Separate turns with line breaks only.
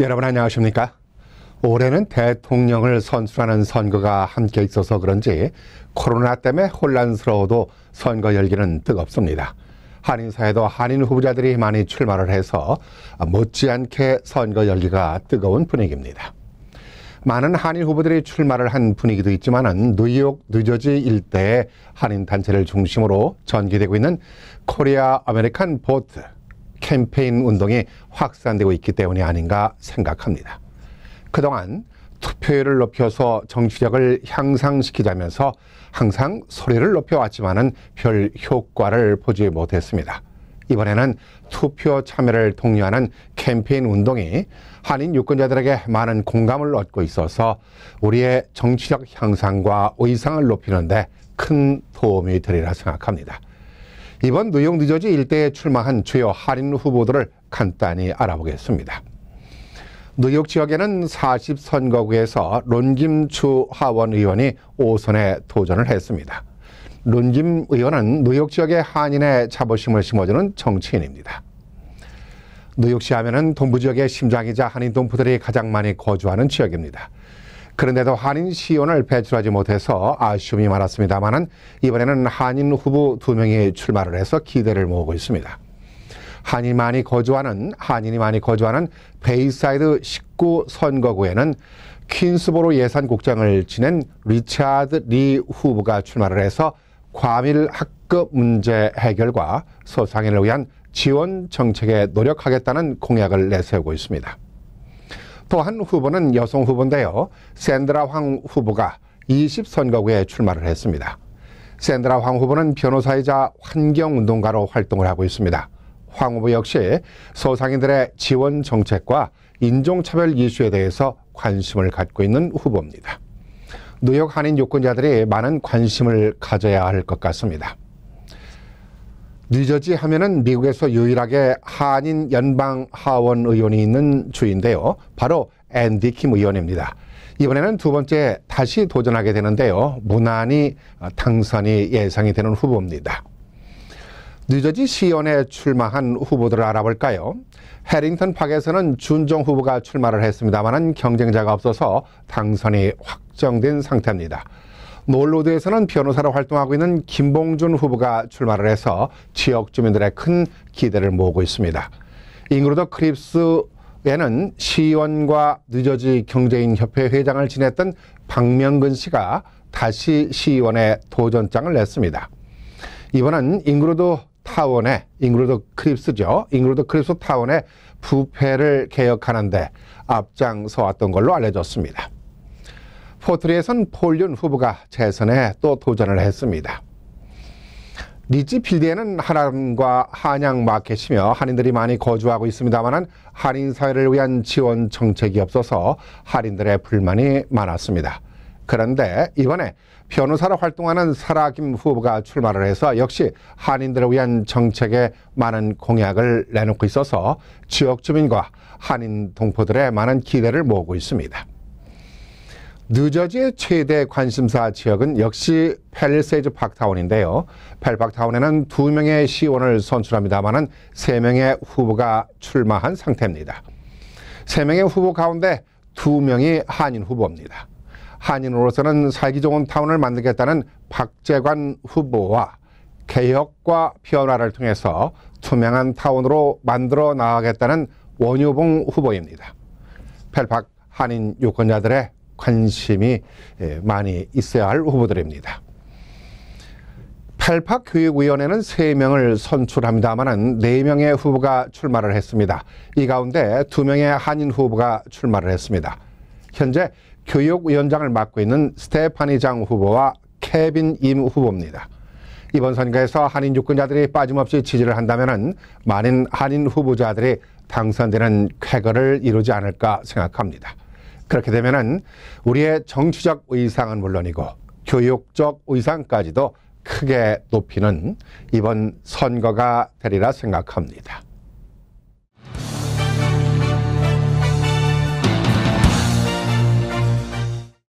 여러분 안녕하십니까? 올해는 대통령을 선출하는 선거가 함께 있어서 그런지 코로나 때문에 혼란스러워도 선거 열기는 뜨겁습니다. 한인사회도 한인 후보자들이 많이 출마를 해서 못지않게 선거 열기가 뜨거운 분위기입니다. 많은 한인 후보들이 출마를 한 분위기도 있지만 뉴욕, 뉴저지 일대의 한인 단체를 중심으로 전개되고 있는 코리아 아메리칸 보트 캠페인 운동이 확산되고 있기 때문이 아닌가 생각합니다. 그동안 투표율을 높여서 정치력을 향상시키자면서 항상 소리를 높여왔지만은 별 효과를 보지 못했습니다. 이번에는 투표 참여를 독려하는 캠페인 운동이 한인 유권자들에게 많은 공감을 얻고 있어서 우리의 정치력 향상과 의상을 높이는데 큰 도움이 되리라 생각합니다. 이번 뉴욕 뉴저지 일대에 출마한 주요 할인 후보들을 간단히 알아보겠습니다. 뉴욕 지역에는 40선거구에서 론김추 하원 의원이 5선에 도전을 했습니다. 론김 의원은 뉴욕 지역의 한인의 자부심을 심어주는 정치인입니다. 뉴욕시 하면은 동부 지역의 심장이자 한인 동포들이 가장 많이 거주하는 지역입니다. 그런데도 한인 시원을 배출하지 못해서 아쉬움이 많았습니다만은 이번에는 한인 후보 두 명이 출마를 해서 기대를 모으고 있습니다. 한인 많이 거주하는 한인이 많이 거주하는 베이사이드 19 선거구에는 퀸스보로 예산국장을 지낸 리차드 리 후보가 출마를 해서 과밀 학급 문제 해결과 소상인을 위한 지원 정책에 노력하겠다는 공약을 내세우고 있습니다. 또한 후보는 여성 후보인데요. 샌드라 황 후보가 20선거구에 출마를 했습니다. 샌드라 황 후보는 변호사이자 환경운동가로 활동을 하고 있습니다. 황 후보 역시 소상인들의 지원 정책과 인종차별 이슈에 대해서 관심을 갖고 있는 후보입니다. 뉴욕 한인 유권자들이 많은 관심을 가져야 할 것 같습니다. 뉴저지 하면은 미국에서 유일하게 한인 연방 하원 의원이 있는 주인데요. 바로 앤디 킴 의원입니다. 이번에는 두 번째 다시 도전하게 되는데요. 무난히 어, 당선이 예상이 되는 후보입니다. 뉴저지 시연에 출마한 후보들을 알아볼까요? 해링턴 팍에서는 준종 후보가 출마를 했습니다만 경쟁자가 없어서 당선이 확정된 상태입니다. 노을로드에서는 변호사로 활동하고 있는 김봉준 후보가 출마를 해서 지역 주민들의 큰 기대를 모으고 있습니다. 잉그로더 크립스에는 시의원과 뉴저지 경제인협회 회장을 지냈던 박명근 씨가 다시 시의원에 도전장을 냈습니다. 이번은 잉그로더타운에잉그로더 크립스죠. 잉그로더 크립스 타운의 부패를 개혁하는데 앞장서왔던 걸로 알려졌습니다. 포트리에선 폴륜 후보가 재선에 또 도전을 했습니다. 리치필드에는 하남과 한양 마켓이며 한인들이 많이 거주하고 있습니다만 한인 사회를 위한 지원 정책이 없어서 한인들의 불만이 많았습니다. 그런데 이번에 변호사로 활동하는 사라김 후보가 출마를 해서 역시 한인들을 위한 정책에 많은 공약을 내놓고 있어서 지역 주민과 한인 동포들의 많은 기대를 모으고 있습니다. 뉴저지의 최대 관심사 지역은 역시 펠세이즈 박타운인데요. 펠박타운에는 두 명의 시원을 선출합니다만은 세 명의 후보가 출마한 상태입니다. 세 명의 후보 가운데 두 명이 한인 후보입니다. 한인으로서는 살기 좋은 타운을 만들겠다는 박재관 후보와 개혁과 변화를 통해서 투명한 타운으로 만들어 나가겠다는 원효봉 후보입니다. 펠박 한인 유권자들의 관심이 예, 많이 있어야 할 후보들입니다. 8파 교육위원회는 3명을 선출합니다만은 4명의 후보가 출마를 했습니다. 이 가운데 2명의 한인 후보가 출마를 했습니다. 현재 교육위원장을 맡고 있는 스테파니 장 후보와 케빈 임 후보입니다. 이번 선거에서 한인 유권자들이 빠짐없이 지지를 한다면 많은 한인 후보자들이 당선되는 쾌거를 이루지 않을까 생각합니다. 그렇게 되면은 우리의 정치적 의상은 물론이고 교육적 의상까지도 크게 높이는 이번 선거가 되리라 생각합니다.